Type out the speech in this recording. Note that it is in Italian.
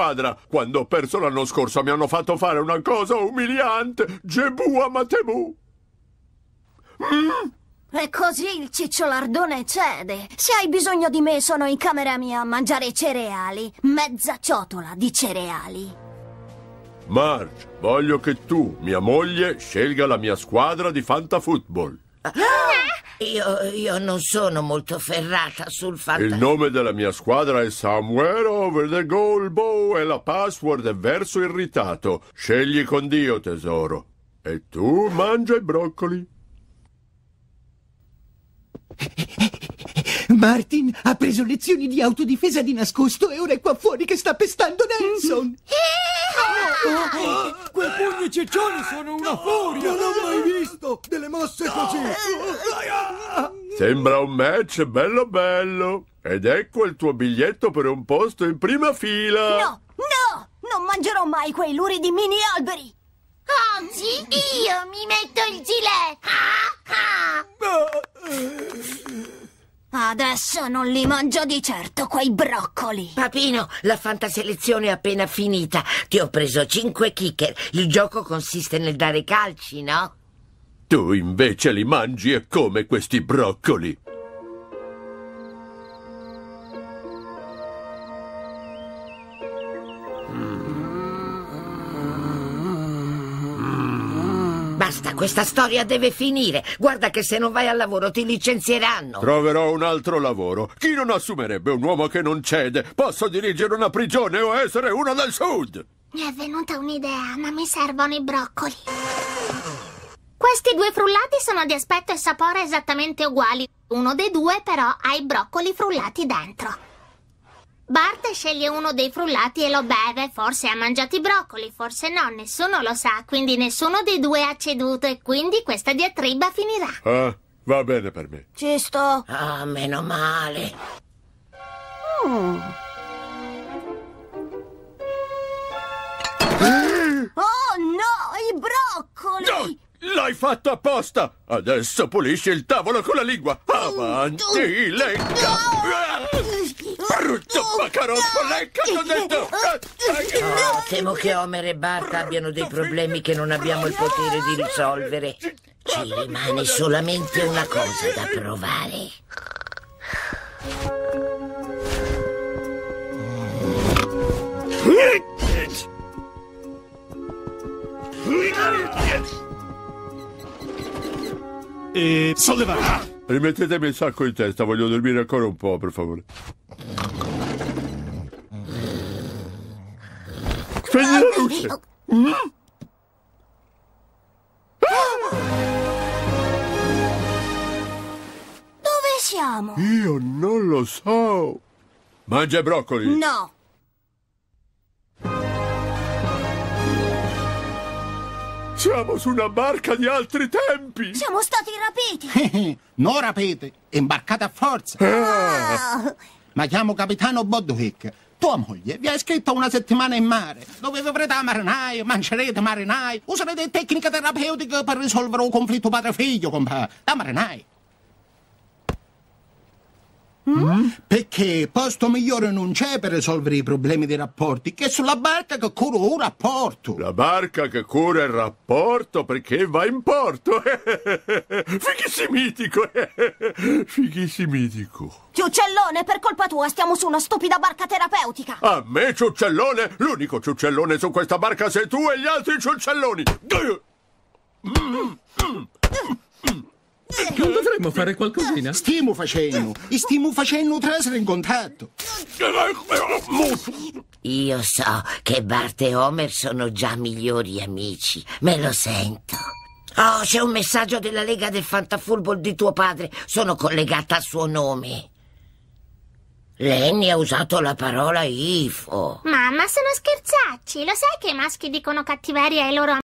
squadra. Quando ho perso l'anno scorso mi hanno fatto fare una cosa umiliante. Jebu Amatemu. Mm? E così il cicciolardone cede. Se hai bisogno di me, sono in camera mia a mangiare cereali. Mezza ciotola di cereali. Marge, voglio che tu, mia moglie, scelga la mia squadra di fantafootball. Ah! Io, io, non sono molto ferrata sul fatto. Il nome della mia squadra è Somewhere Over the Goal Bow e la password è verso irritato. Scegli con Dio, tesoro. E tu mangia i broccoli. Martin ha preso lezioni di autodifesa di nascosto e ora è qua fuori che sta pestando Nelson. Ah! quei pugni ciccioni sono una furia! Non ho mai visto delle mosse così! Sembra un match bello bello. Ed ecco il tuo biglietto per un posto in prima fila. No, no, non mangerò mai quei luridi mini alberi. Oggi io mi metto il gilet. Ah, ah. Adesso non li mangio di certo quei broccoli. Papino, la fantaselezione è appena finita. Ti ho preso cinque kicker. Il gioco consiste nel dare calci, no? Tu invece li mangi e come questi broccoli. Basta, questa storia deve finire. Guarda che se non vai al lavoro ti licenzieranno. Troverò un altro lavoro. Chi non assumerebbe un uomo che non cede? Posso dirigere una prigione o essere uno del sud? Mi è venuta un'idea, ma mi servono i broccoli. Questi due frullati sono di aspetto e sapore esattamente uguali. Uno dei due però ha i broccoli frullati dentro. Bart sceglie uno dei frullati e lo beve, forse ha mangiato i broccoli, forse no, nessuno lo sa, quindi nessuno dei due ha ceduto e quindi questa diatriba finirà. Ah, va bene per me. Ci sto. Ah, meno male. Mm. l'hai fatto apposta! Adesso pulisci il tavolo con la lingua! Mm, Avanti, mm, mm, lecca! Ah! Brutto pacarotto, lecca, ti ho detto! Eh, eh, no, eh. temo che Homer e Bart abbiano dei problemi che non abbiamo il potere di risolvere. Ci rimane solamente una cosa da provare. e sollevata. Rimettetemi il sacco in testa, voglio dormire ancora un po', per favore. Spegni la luce! Mm? Dove siamo? Io non lo so. Mangia broccoli. No. Siamo su una barca di altri tempi! Siamo stati rapiti! Eh, eh, non rapiti, imbarcate a forza! Ah. Ma chiamo capitano Bodwick. Tua moglie vi ha scritto una settimana in mare, dove vivrete a marinai, mangerete marinai, userete tecniche terapeutiche per risolvere un conflitto padre-figlio, compà, da marinai. Mm? mm? Perché posto migliore non c'è per risolvere i problemi dei rapporti che sulla barca che cura un rapporto. La barca che cura il rapporto perché va in porto. Fighissimitico. Eh. Fighissimitico. Ciuccellone, per colpa tua stiamo su una stupida barca terapeutica. A me, ciuccellone? L'unico ciuccellone su questa barca sei tu e gli altri ciuccelloni. Mm, mm. mm. Non dovremmo fare qualcosina? Stiamo facendo. E stiamo facendo trasere in contatto. Io so che Bart e Homer sono già migliori amici. Me lo sento. Oh, c'è un messaggio della Lega del Fantafootball di tuo padre. Sono collegata al suo nome. Lenny ha usato la parola IFO. Mamma, sono scherzacci. Lo sai che i maschi dicono cattiveria ai loro amici?